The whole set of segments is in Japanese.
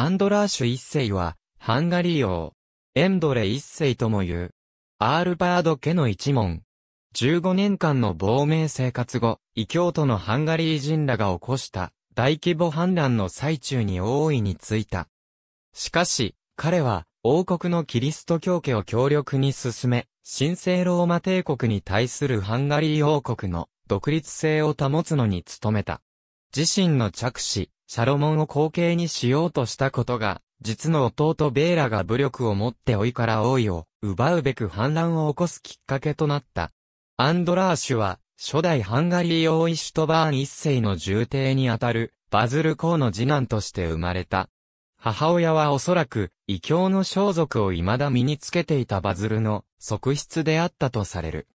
アンドラーシュ一世は、ハンガリー王、エンドレ一世とも言う、アールバード家の一門。15年間の亡命生活後、異教徒のハンガリー人らが起こした大規模反乱の最中に大いについた。しかし、彼は王国のキリスト教家を強力に進め、神聖ローマ帝国に対するハンガリー王国の独立性を保つのに努めた。自身の着手、サロモンを後継にしようとしたことが、実の弟ベーラが武力を持って老いから王位を奪うべく反乱を起こすきっかけとなった。アンドラーシュは、初代ハンガリー王イシュトバーン一世の重帝にあたる、バズル公の次男として生まれた。母親はおそらく、異教の装束を未だ身につけていたバズルの側室であったとされる。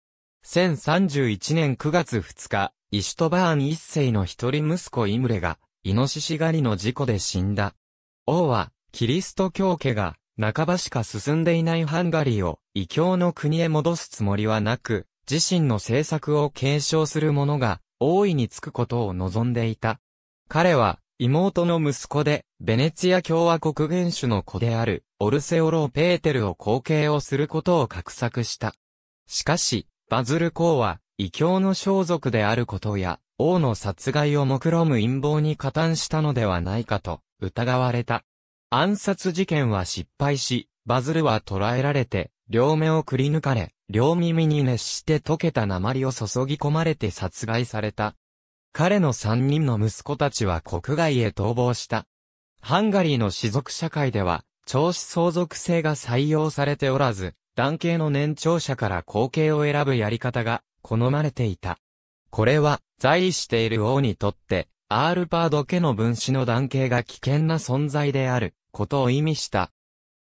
1031年9月2日、イシュトバーン一世の一人息子イムレが、イノシシ狩りの事故で死んだ。王は、キリスト教家が、半ばしか進んでいないハンガリーを、異教の国へ戻すつもりはなく、自身の政策を継承する者が、大いにつくことを望んでいた。彼は、妹の息子で、ベネツィア共和国元首の子である、オルセオロ・ペーテルを後継をすることを画策した。しかし、バズル公は、異教の装束であることや、王の殺害を目論む陰謀に加担したのではないかと疑われた。暗殺事件は失敗し、バズルは捕らえられて、両目をくり抜かれ、両耳に熱して溶けた鉛を注ぎ込まれて殺害された。彼の三人の息子たちは国外へ逃亡した。ハンガリーの士族社会では、長子相続制が採用されておらず、男系の年長者から後継を選ぶやり方が好まれていた。これは、在位している王にとって、アールパード家の分子の断系が危険な存在である、ことを意味した。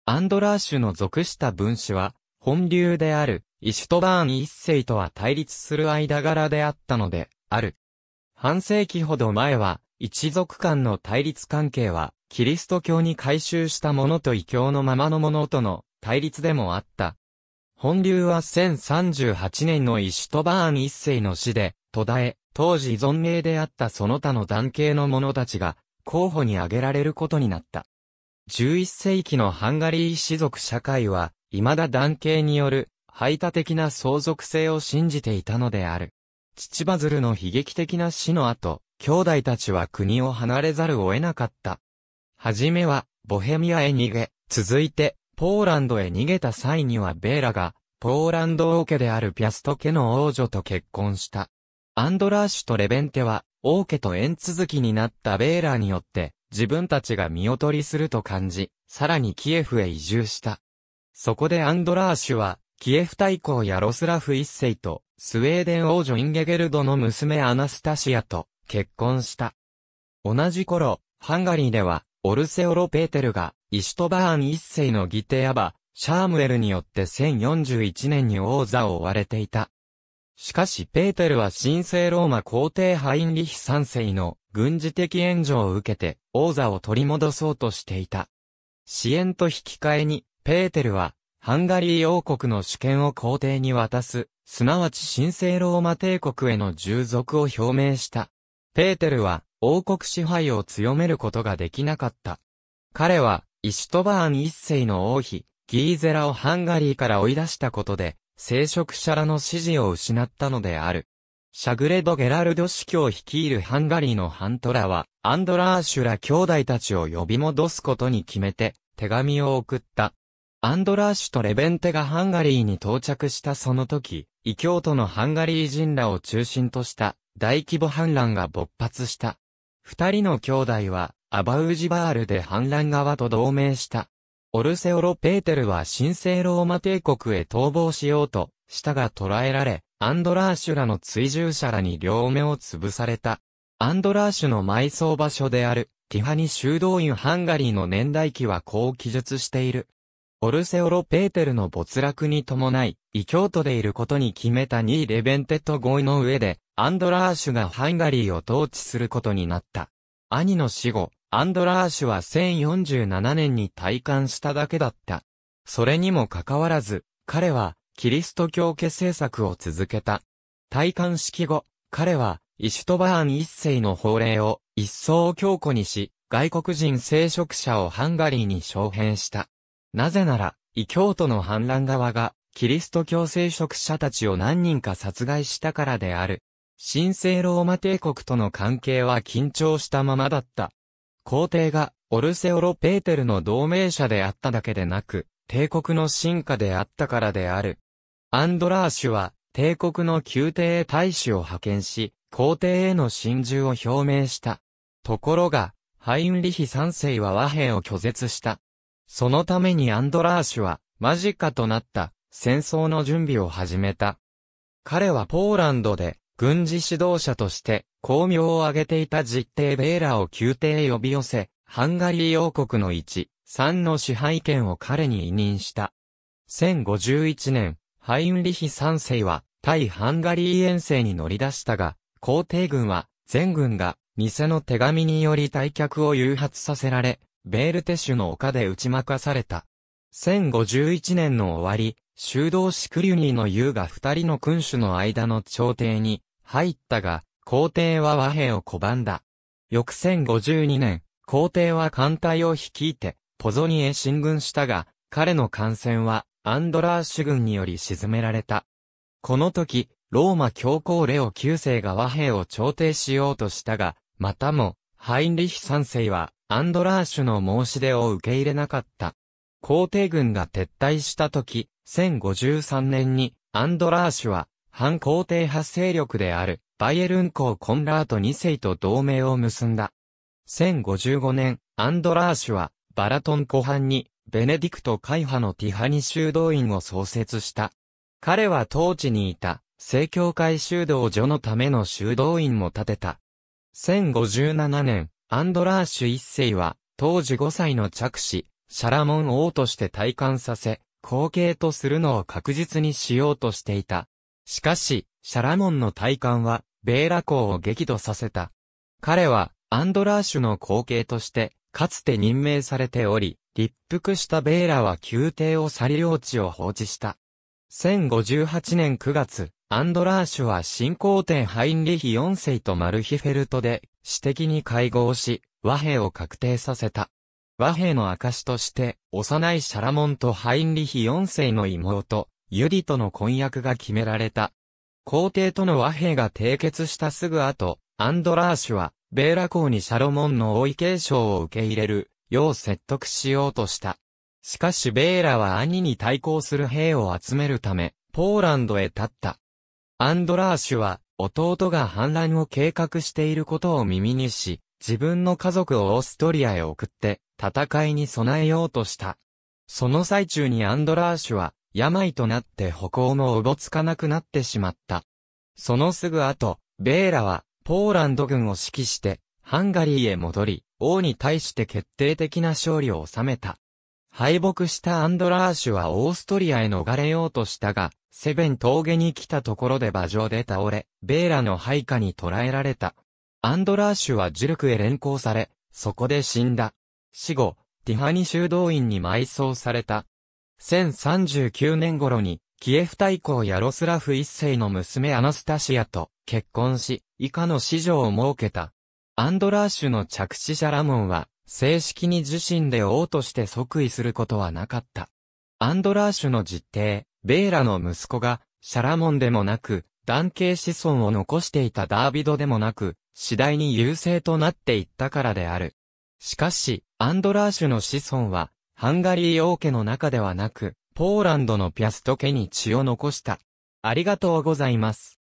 アンドラーシュの属した分子は、本流である、イシュトバーン一世とは対立する間柄であったので、ある。半世紀ほど前は、一族間の対立関係は、キリスト教に改宗したものと異教のままのものとの対立でもあった。本流は1038年のイシュトバーン一世の死で、途絶え、当時存命であったその他の男系の者たちが、候補に挙げられることになった。11世紀のハンガリー士族社会は、未だ男系による、排他的な相続性を信じていたのである。父バズルの悲劇的な死の後、兄弟たちは国を離れざるを得なかった。はじめは、ボヘミアへ逃げ、続いて、ポーランドへ逃げた際にはベーラが、ポーランド王家であるピャスト家の王女と結婚した。アンドラーシュとレベンテは、王家と縁続きになったベーラーによって、自分たちが見劣りすると感じ、さらにキエフへ移住した。そこでアンドラーシュは、キエフ大公ヤロスラフ一世と、スウェーデン王女インゲゲルドの娘アナスタシアと、結婚した。同じ頃、ハンガリーでは、オルセオロ・ペーテルが、イシュトバーン一世のギテヤバ、シャームエルによって1041年に王座を追われていた。しかしペーテルは神聖ローマ皇帝ハインリヒ三世の軍事的援助を受けて王座を取り戻そうとしていた。支援と引き換えに、ペーテルはハンガリー王国の主権を皇帝に渡す、すなわち神聖ローマ帝国への従属を表明した。ペーテルは王国支配を強めることができなかった。彼は、イシュトバーン一世の王妃、ギーゼラをハンガリーから追い出したことで、聖職者らの支持を失ったのである。シャグレド・ゲラルド司教率いるハンガリーのハントラは、アンドラーシュら兄弟たちを呼び戻すことに決めて、手紙を送った。アンドラーシュとレベンテがハンガリーに到着したその時、異教徒のハンガリー人らを中心とした大規模反乱が勃発した。二人の兄弟はアバウジバールで反乱側と同盟した。オルセオロ・ペーテルは神聖ローマ帝国へ逃亡しようと舌が捕らえられ、アンドラーシュらの追従者らに両目を潰された。アンドラーシュの埋葬場所である、ティファニ修道院ハンガリーの年代記はこう記述している。オルセオロ・ペーテルの没落に伴い、異教徒でいることに決めた2位レベンテット合意の上で、アンドラーシュがハンガリーを統治することになった。兄の死後、アンドラーシュは1047年に体感しただけだった。それにもかかわらず、彼は、キリスト教家政策を続けた。退官式後、彼は、イシュトバーン一世の法令を一層強固にし、外国人聖職者をハンガリーに招聘した。なぜなら、異教徒の反乱側が、キリスト教聖職者たちを何人か殺害したからである。神聖ローマ帝国との関係は緊張したままだった。皇帝がオルセオロ・ペーテルの同盟者であっただけでなく、帝国の進化であったからである。アンドラーシュは、帝国の宮廷へ大使を派遣し、皇帝への真珠を表明した。ところが、ハインリヒ三世は和平を拒絶した。そのためにアンドラーシュは、間近となった、戦争の準備を始めた。彼はポーランドで、軍事指導者として、功名を挙げていた実帝ベーラを宮廷へ呼び寄せ、ハンガリー王国の1、3の支配権を彼に委任した。1051年、ハインリヒ3世は、対ハンガリー遠征に乗り出したが、皇帝軍は、全軍が、偽の手紙により退却を誘発させられ、ベールテシュの丘で打ち負かされた。1051年の終わり、修道士クリュニーの優が二人の君主の間の朝廷に入ったが、皇帝は和平を拒んだ。翌1052年、皇帝は艦隊を率いて、ポゾニへ進軍したが、彼の艦船はアンドラーシュ軍により沈められた。この時、ローマ教皇レオ9世が和平を調停しようとしたが、またも、ハインリヒ3世は、アンドラーシュの申し出を受け入れなかった。皇帝軍が撤退した時、1053年に、アンドラーシュは、反皇帝派勢力である、バイエルン公コンラート2世と同盟を結んだ。1055年、アンドラーシュは、バラトン湖畔に、ベネディクト会派のティハニ修道院を創設した。彼は当地にいた、正教会修道所のための修道院も建てた。1057年、アンドラーシュ一世は、当時5歳の着子、シャラモン王として退官させ、後継とするのを確実にしようとしていた。しかし、シャラモンの体幹は、ベーラ公を激怒させた。彼は、アンドラーシュの後継として、かつて任命されており、立腹したベーラは宮廷を去り領地を放置した。1058年9月、アンドラーシュは新皇帝ハインリヒ4世とマルヒフェルトで、私的に会合し、和平を確定させた。和平の証として、幼いシャラモンとハインリヒ4世の妹、ユリとの婚約が決められた。皇帝との和平が締結したすぐ後、アンドラーシュは、ベーラ公にシャロモンの王位継承を受け入れる、よう説得しようとした。しかしベーラは兄に対抗する兵を集めるため、ポーランドへ立った。アンドラーシュは、弟が反乱を計画していることを耳にし、自分の家族をオーストリアへ送って、戦いに備えようとした。その最中にアンドラーシュは、病となって歩行もおぼつかなくなってしまった。そのすぐ後、ベーラは、ポーランド軍を指揮して、ハンガリーへ戻り、王に対して決定的な勝利を収めた。敗北したアンドラーシュはオーストリアへ逃れようとしたが、セベン峠に来たところで馬上で倒れ、ベーラの配下に捕らえられた。アンドラーシュはジュルクへ連行され、そこで死んだ。死後、ティハニ修道院に埋葬された。1039年頃に、キエフ大公ヤロスラフ一世の娘アナスタシアと結婚し、以下の子女を設けた。アンドラーシュの着手者ラモンは、正式に自身で王として即位することはなかった。アンドラーシュの実弟、ベーラの息子が、シャラモンでもなく、男系子孫を残していたダービドでもなく、次第に優勢となっていったからである。しかし、アンドラーシュの子孫は、ハンガリー王家の中ではなく、ポーランドのピャスト家に血を残した。ありがとうございます。